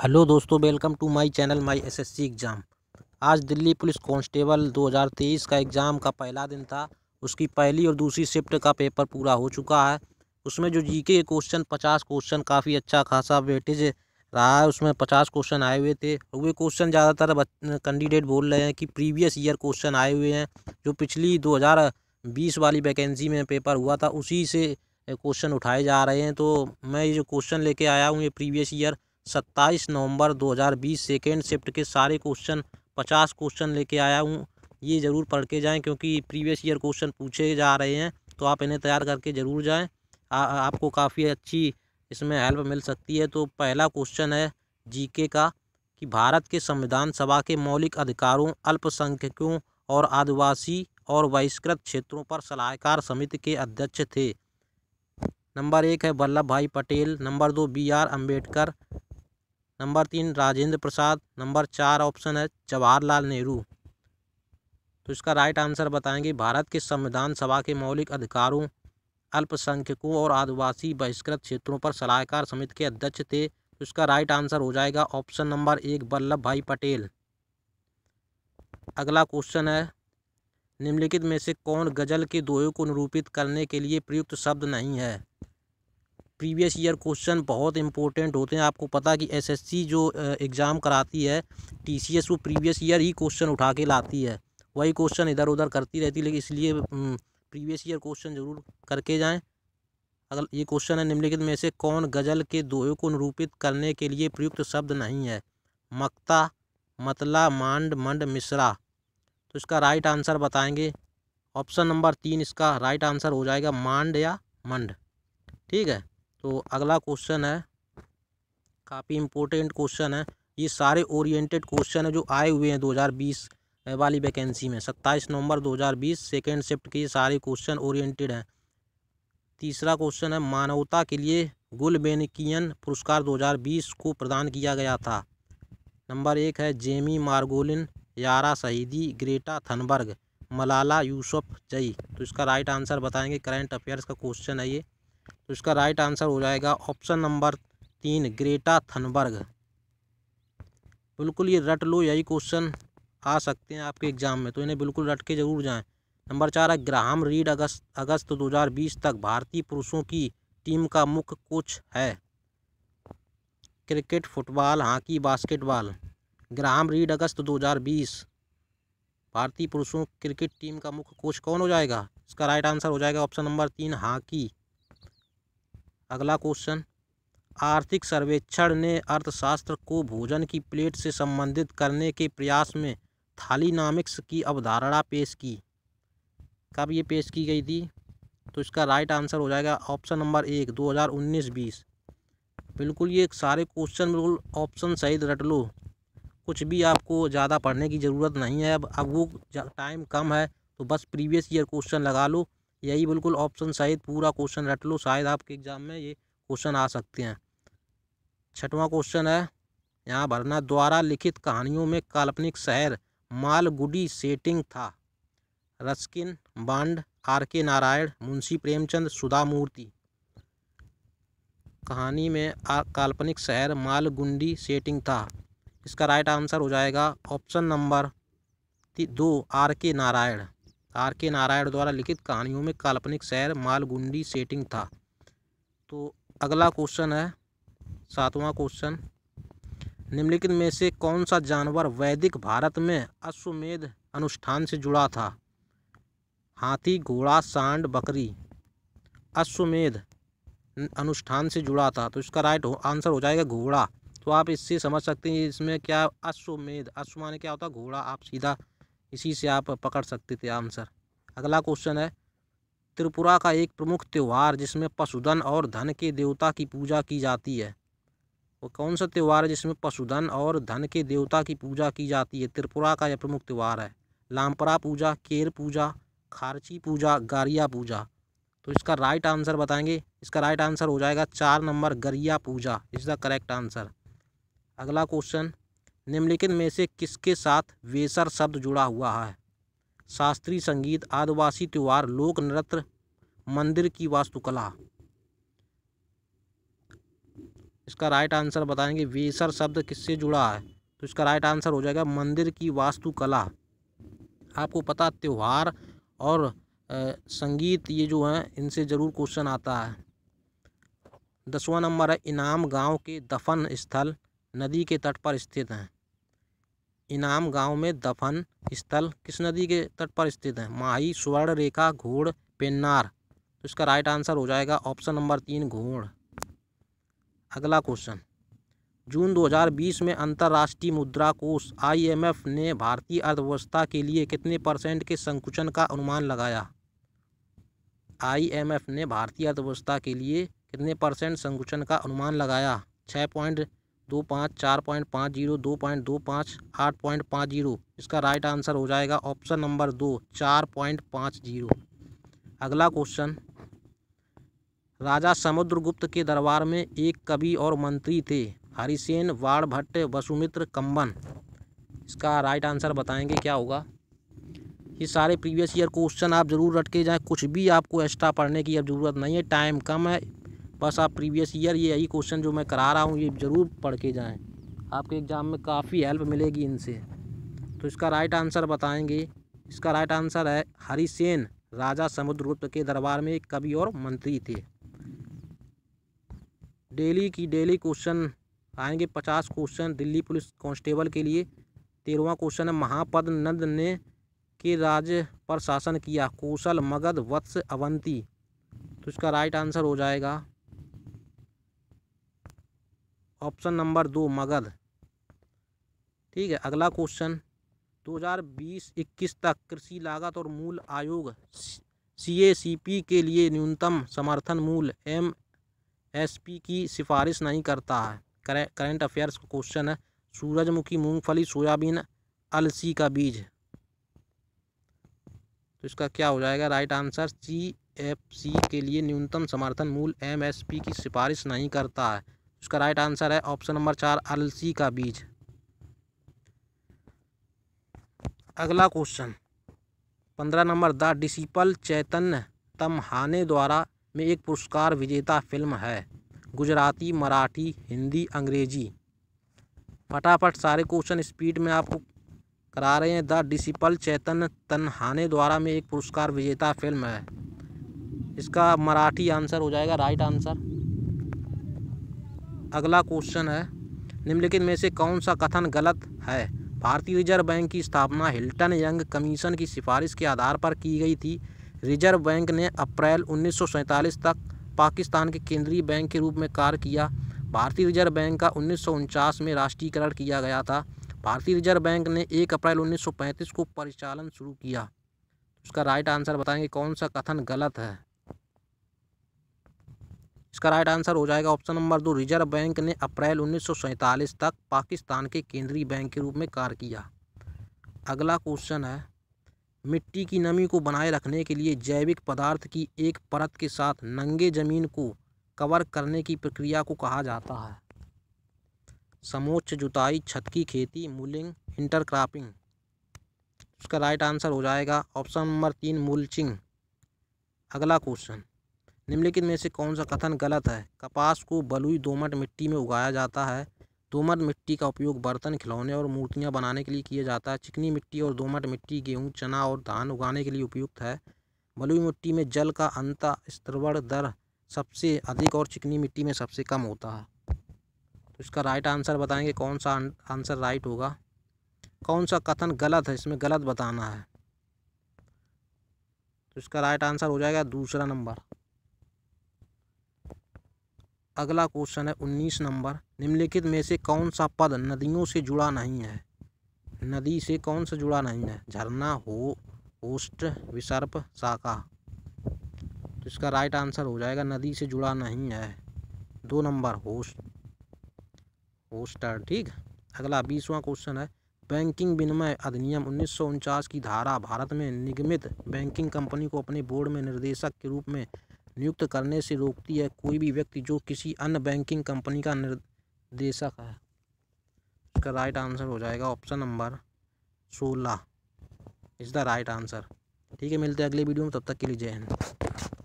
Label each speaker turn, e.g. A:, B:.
A: hello दोस्तों welcome to my channel my SSC exam आज Delhi police constable 2023 का exam का पहला दिन था उसकी पहली और दूसरी शिफ्ट का पेपर पूरा हो चुका है उसमें जो जीके के क्वेश्चन पचास क्वेश्चन काफ़ी अच्छा खासा वेटेज रहा है उसमें पचास क्वेश्चन आए हुए थे वे क्वेश्चन ज़्यादातर कैंडिडेट बोल रहे हैं कि प्रीवियस ईयर क्वेश्चन आए हुए हैं जो पिछली दो वाली वैकेंसी में पेपर हुआ था उसी से क्वेश्चन उठाए जा रहे हैं तो मैं ये जो क्वेश्चन लेके आया हूँ ये प्रीवियस ईयर सत्ताईस नवंबर 2020 सेकेंड शिफ्ट के सारे क्वेश्चन पचास क्वेश्चन लेके आया हूँ ये ज़रूर पढ़ के जाएँ क्योंकि प्रीवियस ईयर क्वेश्चन पूछे जा रहे हैं तो आप इन्हें तैयार करके ज़रूर जाएँ आपको काफ़ी अच्छी इसमें हेल्प मिल सकती है तो पहला क्वेश्चन है जीके का कि भारत के संविधान सभा के मौलिक अधिकारों अल्पसंख्यकों और आदिवासी और बहिष्कृत क्षेत्रों पर सलाहकार समिति के अध्यक्ष थे नंबर एक है वल्लभ भाई पटेल नंबर दो बी आर अम्बेडकर नंबर तीन राजेंद्र प्रसाद नंबर चार ऑप्शन है जवाहरलाल नेहरू तो इसका राइट आंसर बताएंगे भारत के संविधान सभा के मौलिक अधिकारों अल्पसंख्यकों और आदिवासी बहिष्कृत क्षेत्रों पर सलाहकार समिति के अध्यक्ष थे तो इसका राइट आंसर हो जाएगा ऑप्शन नंबर एक वल्लभ भाई पटेल अगला क्वेश्चन है निम्नलिखित में से कौन गज़ल के दोहे को निरूपित करने के लिए प्रयुक्त शब्द नहीं है प्रीवियस ईयर क्वेश्चन बहुत इंपॉर्टेंट होते हैं आपको पता कि एसएससी जो एग्ज़ाम कराती है टीसीएस वो प्रीवियस ईयर ही क्वेश्चन उठा के लाती है वही क्वेश्चन इधर उधर करती रहती है लेकिन इसलिए प्रीवियस ईयर क्वेश्चन ज़रूर करके जाएँ अगर ये क्वेश्चन है निम्नलिखित में से कौन गज़ल के दोहे को निरूपित करने के लिए प्रयुक्त शब्द नहीं है मक्ता मतला मांड मंड मिश्रा तो इसका राइट आंसर बताएंगे ऑप्शन नंबर तीन इसका राइट आंसर हो जाएगा मांड या मंड ठीक है तो अगला क्वेश्चन है काफ़ी इम्पोर्टेंट क्वेश्चन है ये सारे ओरिएंटेड क्वेश्चन है जो आए हुए हैं 2020 वाली वैकेंसी में सत्ताईस नवंबर 2020 सेकेंड शिफ्ट के सारे क्वेश्चन ओरिएंटेड हैं तीसरा क्वेश्चन है मानवता के लिए गुलबेनिकियन पुरस्कार 2020 को प्रदान किया गया था नंबर एक है जेमी मार्गोलिन यारा शहीदी ग्रेटा थनबर्ग मलाला यूसुफ जई तो इसका राइट आंसर बताएंगे करेंट अफेयर्स का क्वेश्चन है ये तो इसका राइट आंसर हो जाएगा ऑप्शन नंबर तीन ग्रेटा थनबर्ग बिल्कुल ये रट लो यही क्वेश्चन आ सकते हैं आपके एग्जाम में तो इन्हें बिल्कुल रट के जरूर जाएं नंबर चार है ग्राहम रीड अगस्त अगस्त 2020 तक भारतीय पुरुषों की टीम का मुख्य कोच है cricket football hockey basketball Graham Reid अगस्त 2020 भारतीय पुरुषों क्रिकेट टीम का मुख्य कोच कौन हो जाएगा इसका राइट आंसर हो जाएगा ऑप्शन नंबर तीन हॉकी अगला क्वेश्चन आर्थिक सर्वेक्षण ने अर्थशास्त्र को भोजन की प्लेट से संबंधित करने के प्रयास में थालीनामिक्स की अवधारणा पेश की कब ये पेश की गई थी तो इसका राइट आंसर हो जाएगा ऑप्शन नंबर एक 2019-20 बिल्कुल ये सारे क्वेश्चन बिल्कुल ऑप्शन सही रट लो कुछ भी आपको ज़्यादा पढ़ने की ज़रूरत नहीं है अब अब वो टाइम कम है तो बस प्रीवियस ईयर क्वेश्चन लगा लो यही बिल्कुल ऑप्शन सहित पूरा क्वेश्चन रट लो शायद आपके एग्ज़ाम में ये क्वेश्चन आ सकते हैं छठवां क्वेश्चन है यहाँ भरना द्वारा लिखित कहानियों में काल्पनिक शहर मालगुडी सेटिंग था Ruskin Bond R K Narayan Munshi Premchand सुधा मूर्ति कहानी में काल्पनिक शहर मालगुंडी सेटिंग था इसका राइट आंसर हो जाएगा ऑप्शन नंबर दो are K Narayan are K Narayan द्वारा लिखित कहानियों में काल्पनिक शहर मालगुंडी सेटिंग था तो अगला क्वेश्चन है सातवां क्वेश्चन निम्नलिखित में से कौन सा जानवर वैदिक भारत में अश्वमेध अनुष्ठान से जुड़ा था हाथी घोड़ा सांड बकरी अश्वमेध अनुष्ठान से जुड़ा था तो इसका राइट हो आंसर हो जाएगा घोड़ा तो आप इससे समझ सकते हैं इसमें क्या अश्वमेध अश्व माने क्या होता है घोड़ा आप सीधा इसी से आप पकड़ सकते थे आंसर अगला क्वेश्चन है त्रिपुरा का एक प्रमुख त्यौहार जिसमें पशुधन और धन के देवता की पूजा की जाती है वो कौन सा त्यौहार है जिसमें पशुधन और धन के देवता की पूजा की जाती है त्रिपुरा का यह प्रमुख त्यौहार है लामपरा पूजा केर पूजा खारची पूजा गारिया पूजा तो इसका राइट आंसर बताएंगे इसका राइट आंसर हो जाएगा चार number Garia Puja is the correct answer अगला क्वेश्चन निम्नलिखित में से किसके साथ वेसर शब्द जुड़ा हुआ है शास्त्रीय संगीत आदिवासी त्यौहार लोक नृत्य मंदिर की वास्तुकला इसका राइट आंसर बताएंगे वेसर शब्द किससे जुड़ा है तो इसका राइट आंसर हो जाएगा मंदिर की वास्तुकला आपको पता त्यौहार और संगीत ये जो है इनसे ज़रूर क्वेश्चन आता है दसवां नंबर है इनाम गांव के दफन स्थल नदी के तट पर स्थित हैं इनाम गांव में दफन स्थल किस नदी के तट पर स्थित है माही स्वर्ण रेखा घोड़ पेन्नार तो इसका राइट आंसर हो जाएगा ऑप्शन नंबर तीन घोड़ अगला क्वेश्चन जून 2020 में अंतर्राष्ट्रीय मुद्रा कोष आईएमएफ ने भारतीय अर्थव्यवस्था के लिए कितने परसेंट के संकुचन का अनुमान लगाया आईएमएफ ने भारतीय अर्थव्यवस्था के लिए कितने परसेंट संकुचन का अनुमान लगाया छः पॉइंट दो पाँच चार पॉइंट पाँच जीरो दो पॉइंट दो पाँच आठ पॉइंट पाँच जीरो इसका राइट आंसर हो जाएगा ऑप्शन नंबर दो चार पॉइंट पाँच जीरो अगला क्वेश्चन राजा समुद्रगुप्त के दरबार में एक कवि और मंत्री थे हरिसेन वाड़भट्ट वसुमित्र कंबन इसका राइट आंसर बताएंगे क्या होगा ये सारे प्रीवियस ईयर क्वेश्चन आप ज़रूर रट के जाएँ कुछ भी आपको एक्स्ट्रा पढ़ने की अब ज़रूरत नहीं है टाइम कम है बस आप प्रीवियस ईयर ये यही क्वेश्चन जो मैं करा रहा हूँ ये ज़रूर पढ़ के जाएँ आपके एग्ज़ाम में काफ़ी हेल्प मिलेगी इनसे तो इसका राइट आंसर बताएंगे इसका राइट आंसर है हरिसेन राजा समुद्रगुप्त के दरबार में एक कवि और मंत्री थे डेली की डेली क्वेश्चन आएंगे पचास क्वेश्चन दिल्ली पुलिस कांस्टेबल के लिए तेरहवा क्वेश्चन है महापद नंद ने के राज्य पर शासन किया कौशल मगध वत्स अवंती तो इसका राइट आंसर हो जाएगा ऑप्शन नंबर दो मगध ठीक है अगला क्वेश्चन 2020-21 तक कृषि लागत और मूल आयोग सी के लिए न्यूनतम समर्थन मूल एम एस पी की सिफारिश नहीं करता है करेंट अफेयर्स का क्वेश्चन है सूरजमुखी मूंगफली सोयाबीन अलसी का बीज तो इसका क्या हो जाएगा right answer C F C के लिए न्यूनतम समर्थन मूल एम एस पी की सिफारिश नहीं करता है इसका राइट आंसर है ऑप्शन नंबर चार अलसी का बीज अगला क्वेश्चन पंद्रह number the disciple Chaitanya Tamhane द्वारा में एक पुरस्कार विजेता फिल्म है गुजराती मराठी हिंदी अंग्रेजी फटाफट सारे क्वेश्चन स्पीड में आपको करा रहे हैं द डिसिपल चैतन्य तन्हाने द्वारा में एक पुरस्कार विजेता फिल्म है इसका मराठी आंसर हो जाएगा राइट आंसर अगला क्वेश्चन है निम्नलिखित में से कौन सा कथन गलत है भारतीय रिजर्व बैंक की स्थापना हिल्टन यंग कमीशन की सिफारिश के आधार पर की गई थी रिजर्व बैंक ने अप्रैल उन्नीस तक पाकिस्तान के केंद्रीय बैंक के रूप में कार्य किया भारतीय रिजर्व बैंक का उन्नीस में राष्ट्रीयकरण किया गया था भारतीय रिजर्व बैंक ने 1 अप्रैल 1935 को परिचालन शुरू किया उसका राइट आंसर बताएंगे कौन सा कथन गलत है इसका राइट आंसर हो जाएगा ऑप्शन नंबर दो रिजर्व बैंक ने अप्रैल उन्नीस तक पाकिस्तान के केंद्रीय बैंक के रूप में कार्य किया अगला क्वेश्चन है मिट्टी की नमी को बनाए रखने के लिए जैविक पदार्थ की एक परत के साथ नंगे जमीन को कवर करने की प्रक्रिया को कहा जाता है समोच्च जुताई छत की खेती मूलिंग इंटरक्रॉपिंग उसका राइट आंसर हो जाएगा ऑप्शन नंबर तीन मूलचिंग अगला क्वेश्चन निम्नलिखित में से कौन सा कथन गलत है कपास को बलुई दोमट मिट्टी में उगाया जाता है दोमट मिट्टी का उपयोग बर्तन खिलौने और मूर्तियाँ बनाने के लिए किया जाता है चिकनी मिट्टी और दोमट मिट्टी गेहूँ चना और धान उगाने के लिए उपयुक्त है बलुई मिट्टी में जल का अंत स्त्रवण दर सबसे अधिक और चिकनी मिट्टी में सबसे कम होता है तो इसका राइट आंसर बताएंगे कौन सा आंसर राइट होगा कौन सा कथन गलत है इसमें गलत बताना है तो इसका राइट आंसर हो जाएगा दूसरा नंबर अगला क्वेश्चन है उन्नीस नंबर निम्नलिखित में से कौन सा पद नदियों से जुड़ा नहीं है नदी से कौन सा जुड़ा नहीं है झरना हो होस्ट विसर्प शाखा तो इसका राइट आंसर हो जाएगा नदी से जुड़ा नहीं है दो नंबर होस्ट होस्टर ठीक अगला बीसवां क्वेश्चन है बैंकिंग विनिमय अधिनियम उन्नीस की धारा भारत में निगमित बैंकिंग कंपनी को अपने बोर्ड में निर्देशक के रूप में नियुक्त करने से रोकती है कोई भी व्यक्ति जो किसी अन्य बैंकिंग कंपनी का निर्देशक है इसका राइट आंसर हो जाएगा ऑप्शन नंबर सोलह इज़ द राइट आंसर ठीक है मिलते हैं अगले वीडियो में तब तक के लिए जय हिंद